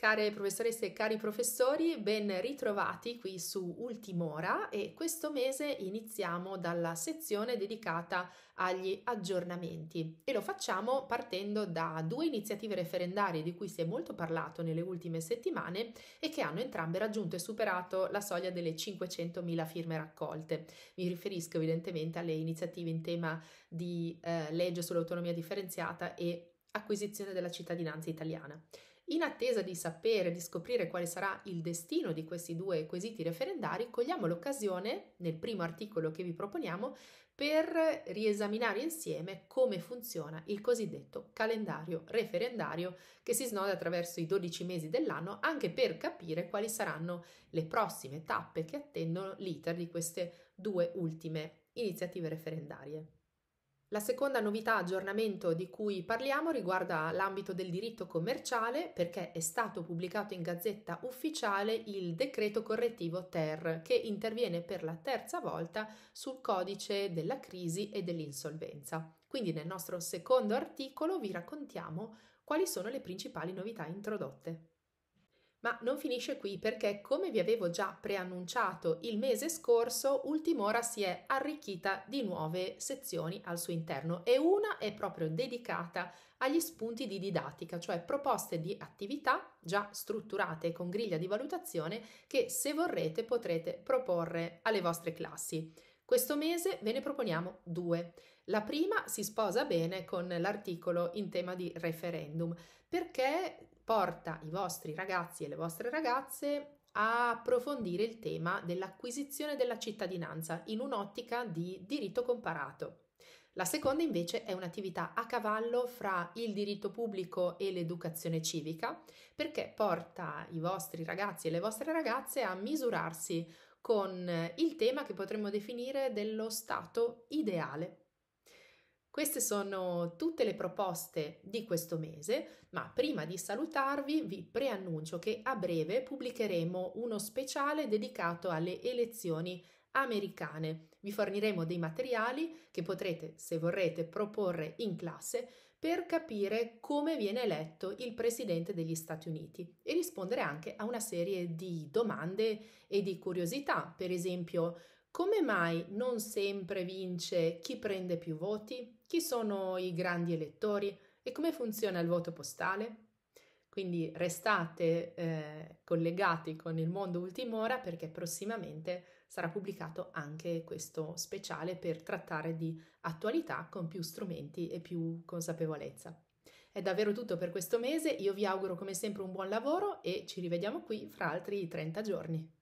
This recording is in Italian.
Care professoresse e cari professori, ben ritrovati qui su Ultimora e questo mese iniziamo dalla sezione dedicata agli aggiornamenti e lo facciamo partendo da due iniziative referendarie di cui si è molto parlato nelle ultime settimane e che hanno entrambe raggiunto e superato la soglia delle 500.000 firme raccolte. Mi riferisco evidentemente alle iniziative in tema di eh, legge sull'autonomia differenziata e acquisizione della cittadinanza italiana. In attesa di sapere e di scoprire quale sarà il destino di questi due quesiti referendari, cogliamo l'occasione, nel primo articolo che vi proponiamo, per riesaminare insieme come funziona il cosiddetto calendario referendario che si snoda attraverso i 12 mesi dell'anno, anche per capire quali saranno le prossime tappe che attendono l'iter di queste due ultime iniziative referendarie. La seconda novità aggiornamento di cui parliamo riguarda l'ambito del diritto commerciale perché è stato pubblicato in gazzetta ufficiale il decreto correttivo TER che interviene per la terza volta sul codice della crisi e dell'insolvenza. Quindi nel nostro secondo articolo vi raccontiamo quali sono le principali novità introdotte. Ma non finisce qui perché, come vi avevo già preannunciato il mese scorso, Ultimora si è arricchita di nuove sezioni al suo interno e una è proprio dedicata agli spunti di didattica, cioè proposte di attività già strutturate con griglia di valutazione che, se vorrete, potrete proporre alle vostre classi. Questo mese ve ne proponiamo due. La prima si sposa bene con l'articolo in tema di referendum perché porta i vostri ragazzi e le vostre ragazze a approfondire il tema dell'acquisizione della cittadinanza in un'ottica di diritto comparato. La seconda invece è un'attività a cavallo fra il diritto pubblico e l'educazione civica perché porta i vostri ragazzi e le vostre ragazze a misurarsi con il tema che potremmo definire dello stato ideale. Queste sono tutte le proposte di questo mese, ma prima di salutarvi vi preannuncio che a breve pubblicheremo uno speciale dedicato alle elezioni americane. Vi forniremo dei materiali che potrete, se vorrete, proporre in classe per capire come viene eletto il Presidente degli Stati Uniti e rispondere anche a una serie di domande e di curiosità, per esempio come mai non sempre vince chi prende più voti? Chi sono i grandi elettori? E come funziona il voto postale? Quindi restate eh, collegati con il mondo Ultimora perché prossimamente sarà pubblicato anche questo speciale per trattare di attualità con più strumenti e più consapevolezza. È davvero tutto per questo mese, io vi auguro come sempre un buon lavoro e ci rivediamo qui fra altri 30 giorni.